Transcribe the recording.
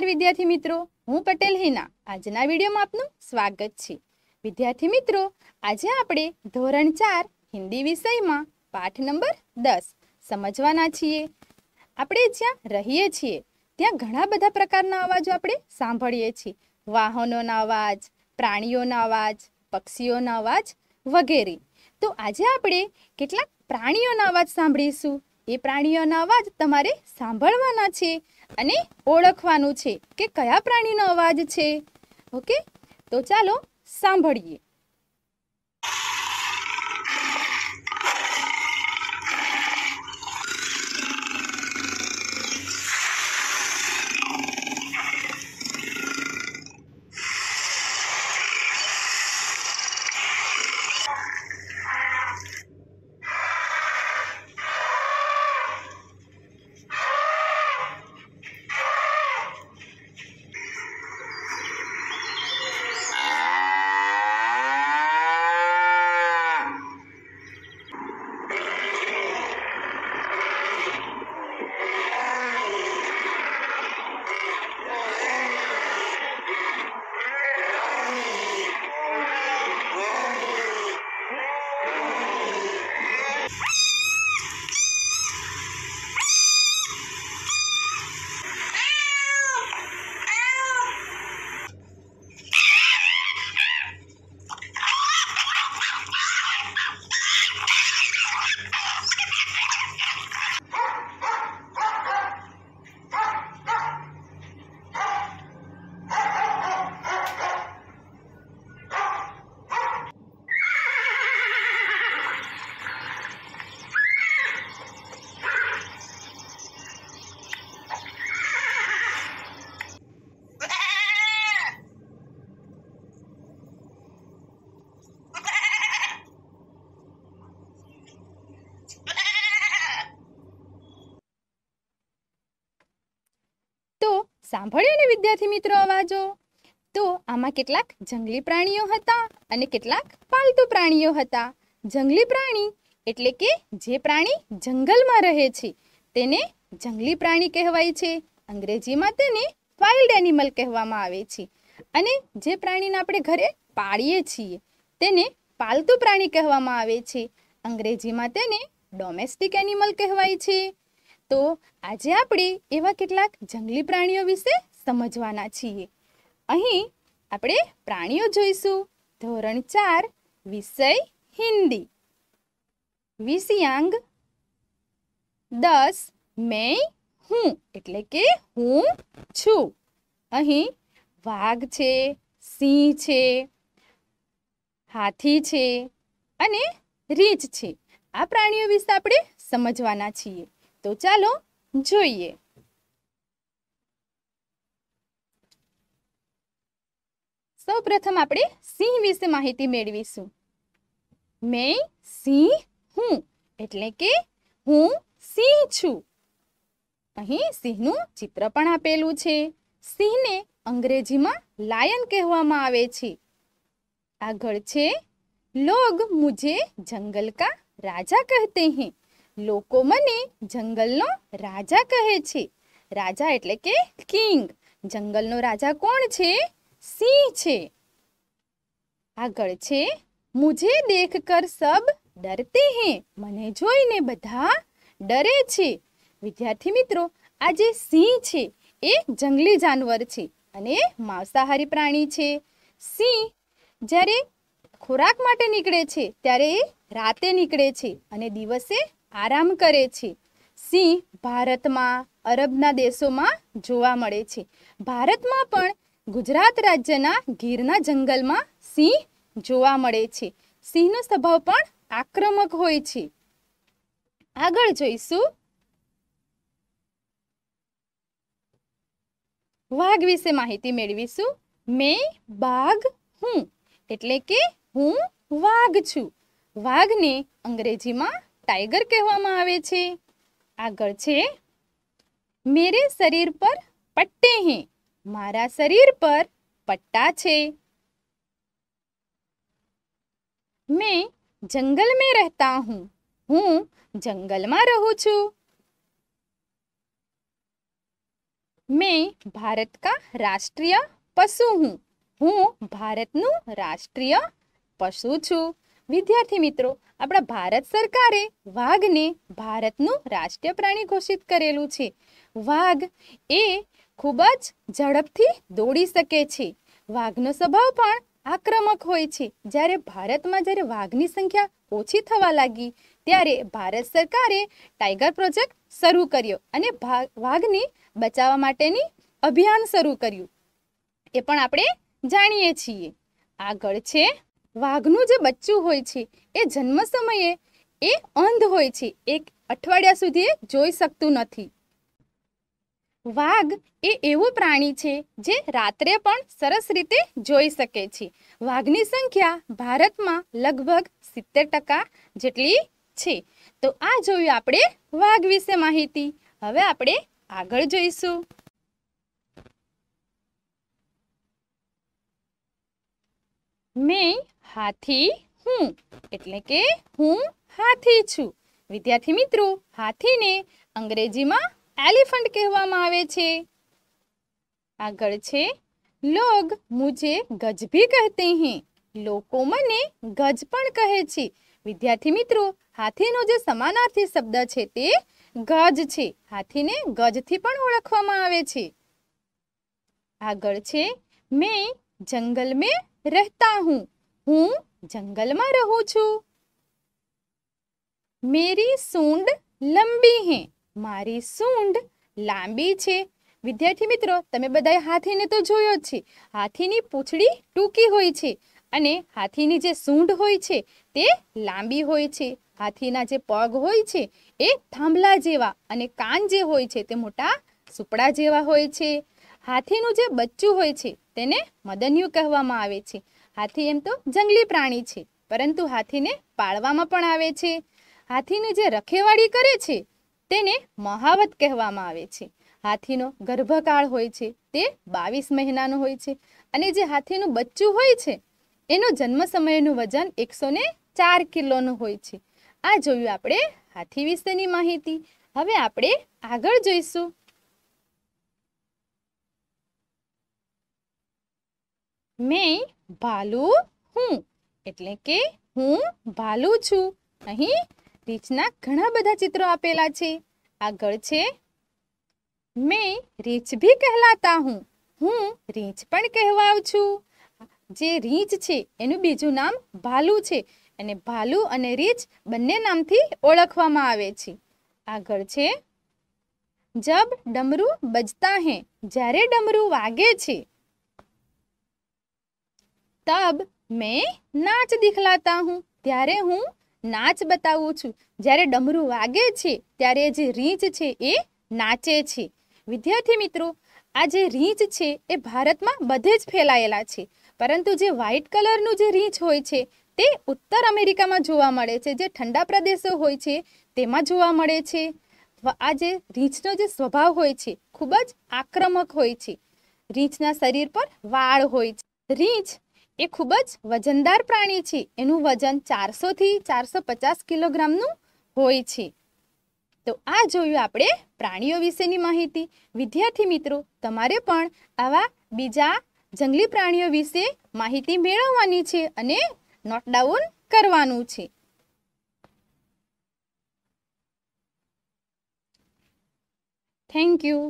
નમસ્કાર વિદ્યાર્થી મિત્રો હું પટેલ હિના આજના વિડીયોમાં આપનું સ્વાગત છે વિદ્યાર્થી મિત્રો આજે આપણે ધોરણ ચાર હિન્દી વિષયમાં પાઠ નંબર દસ સમજવાના છીએ આપણે જ્યાં રહીએ છીએ ત્યાં ઘણા બધા પ્રકારના અવાજો આપણે સાંભળીએ છીએ વાહનોના અવાજ પ્રાણીઓના અવાજ પક્ષીઓના અવાજ વગેરે તો આજે આપણે કેટલાક પ્રાણીઓના અવાજ સાંભળીશું એ પ્રાણીઓના અવાજ તમારે સાંભળવાના છે અને ઓળખવાનું છે કે કયા પ્રાણીનો અવાજ છે ઓકે તો ચાલો સાંભળીએ સાંભળ્યો ને વિદ્યાર્થી મિત્રો અવાજો તો આમાં કેટલાક જંગલી પ્રાણીઓ હતા અને કેટલાક પાલતુ પ્રાણીઓ હતા જંગલી પ્રાણી એટલે કે જે પ્રાણી જંગલમાં રહે છે તેને જંગલી પ્રાણી કહેવાય છે અંગ્રેજીમાં તેને વાઇલ્ડ એનિમલ કહેવામાં આવે છે અને જે પ્રાણીને આપણે ઘરે પાળીએ છીએ તેને પાલતુ પ્રાણી કહેવામાં આવે છે અંગ્રેજીમાં તેને ડોમેસ્ટિક એનિમલ કહેવાય છે તો આજે આપણે એવા કેટલાક જંગલી પ્રાણીઓ વિશે સમજવાના છીએ અહીં આપણે પ્રાણીઓ જોઈશું ધોરણ ચાર વિષય હિન્દી વિષયાંગ દસ મેં હું એટલે કે હું છું અહીં વાઘ છે સિંહ છે હાથી છે અને રીંછ છે આ પ્રાણીઓ વિશે આપણે સમજવાના છીએ તો ચાલો જોઈએ સૌ પ્રથમ આપણે સિંહ વિશે માહિતી મેળવીશું મેં સિંહ હું એટલે કે હું સિંહ છું અહીં સિંહનું ચિત્ર પણ આપેલું છે સિંહને અંગ્રેજીમાં લાયન કહેવામાં આવે છે આગળ છે લોગ મુજે જંગલ કા રાજા કહેતે હૈ લોકો મને જંગલનો રાજા કહે છે રાજા એટલે કે કિંગ જંગલનો રાજા કોણ છે સિંહ છે આગળ છે મુજે દેખ કર સબ ડરતે હે મને જોઈને બધા ડરે છે વિદ્યાર્થી મિત્રો આ જે સિંહ છે એ જંગલી જાનવર છે અને માંસાહારી પ્રાણી છે સિંહ જ્યારે ખોરાક માટે નીકળે છે ત્યારે એ રાતે નીકળે છે અને દિવસે આરામ કરે છે સિંહ ભારતમાં અરબના દેશોમાં જોવા મળે છે ભારતમાં પણ ગુજરાત રાજ્યના ગીરના જંગલમાં સિંહ જોવા મળે છે સિંહનો સ્વભાવ પણ આક્રમક હોય છે આગળ જોઈશું વાઘ વિશે માહિતી મેળવીશું મેં બાઘ હું એટલે કે હું વાઘ છું વાઘને અંગ્રેજીમાં टाइगर कहमें आग मेरे शरीर पर पट्टे हैं मारा शरीर पर पट्टा है मैं जंगल में रहता हूँ हूँ जंगल में रहू छु मैं भारत का राष्ट्रीय पशु हूँ हूँ भारत न राष्ट्रीय पशु छू વિદ્યાર્થી મિત્રો આપણા ભારત સરકારે વાઘને ભારતનું રાષ્ટ્રીય પ્રાણી ઘોષિત કરેલું છે વાઘ એ ખૂબ જ ઝડપથી દોડી શકે છે વાઘનો સ્વભાવ પણ આક્રમક હોય છે જ્યારે ભારતમાં જ્યારે વાઘની સંખ્યા ઓછી થવા લાગી ત્યારે ભારત સરકારે ટાઈગર પ્રોજેક્ટ શરૂ કર્યો અને વાઘને બચાવવા માટેની અભિયાન શરૂ કર્યું એ પણ આપણે જાણીએ છીએ આગળ છે વાઘનું જે બચ્ચું હોય છે એ જન્મ સમયે એ અંધ હોય છે એક અઠવાડિયા સુધી એ જોઈ શકતું નથી વાઘ એ એવું પ્રાણી છે જે રાત્રે પણ સરસ રીતે જોઈ શકે છે વાઘની સંખ્યા ભારતમાં લગભગ સિત્તેર ટકા જેટલી છે તો આ જોયું આપણે વાઘ વિશે માહિતી હવે આપણે આગળ જોઈશું મેં હાથી હું એટલે કે હું હાથી છું વિદ્યાર્થી મિત્રો હાથીને અંગ્રેજીમાં એલિફન્ટ કહેવામાં આવે છે આગળ છે લોગ મુજે ગજ ભી કહેતે હે લોકો મને ગજ પણ કહે છે વિદ્યાર્થી મિત્રો હાથીનો જે સમાનાર્થી શબ્દ છે તે ગજ છે હાથીને ગજથી પણ ઓળખવામાં આવે છે આગળ છે મેં જંગલ મેં રહેતા હું હું જંગલમાં રહું છું મેરી સૂંડ લંબી હે મારી સૂંઢ લાંબી છે વિદ્યાર્થી મિત્રો તમે બધાએ હાથીને તો જોયો જ છે હાથીની પૂંછડી ટૂંકી હોય છે અને હાથીની જે સૂંઢ હોય છે તે લાંબી હોય છે હાથીના જે પગ હોય છે એ થાંભલા જેવા અને કાન જે હોય છે તે મોટા સુપડા જેવા હોય છે હાથીનું જે બચ્ચું હોય છે તેને મદન્યું કહેવામાં આવે છે હાથી એમ તો જંગલી પ્રાણી છે પરંતુ હાથીને પાળવામાં પણ આવે છે હાથીની જે રખેવાળી કરે છે તેને મહાવત કહેવામાં આવે છે હાથીનો ગર્ભકાળ હોય છે તે બાવીસ મહિનાનો હોય છે અને જે હાથીનું બચ્ચું હોય છે એનો જન્મ સમયનું વજન એકસો ને ચાર કિલોનું હોય છે આ જોયું આપણે હાથી વિશેની માહિતી હવે આપણે આગળ જોઈશું મેં ભાલુ હું એટલે કે હું ભાલુ છું અહીં રીંછના ઘણા બધા ચિત્રો આપેલા છે આગળ છે મેં રીંછ ભી કહેલાતા હું હું રીંછ પણ કહેવાઉં છું જે રીંછ છે એનું બીજું નામ ભાલુ છે અને ભાલુ અને રીંછ બંને નામથી ઓળખવામાં આવે છે આગળ છે જબ ડમરું બજતા હે જ્યારે ડમરું વાગે છે તબ મેં નાચ દિખલાતા હું ત્યારે હું નાચ બતાવું છું જ્યારે ડમરું વાગે છે ત્યારે જે રીંચ છે એ નાચે છે વિદ્યાર્થી મિત્રો આ જે રીંચ છે એ ભારતમાં બધે જ ફેલાયેલા છે પરંતુ જે વ્હાઇટ કલરનું જે રીંચ હોય છે તે ઉત્તર અમેરિકામાં જોવા મળે છે જે ઠંડા પ્રદેશો હોય છે તેમાં જોવા મળે છે આ જે રીંછનો જે સ્વભાવ હોય છે ખૂબ જ આક્રમક હોય છે રીંછના શરીર પર વાળ હોય છે રીંછ એ ખૂબ જ વજનદાર પ્રાણી છે એનું વજન ચારસોથી ચારસો પચાસ કિલોગ્રામનું હોય છે તો આ જોયું આપણે પ્રાણીઓ વિશેની માહિતી વિદ્યાર્થી મિત્રો તમારે પણ આવા બીજા જંગલી પ્રાણીઓ વિશે માહિતી મેળવવાની છે અને નોટડાઉન કરવાનું છે થેન્ક યુ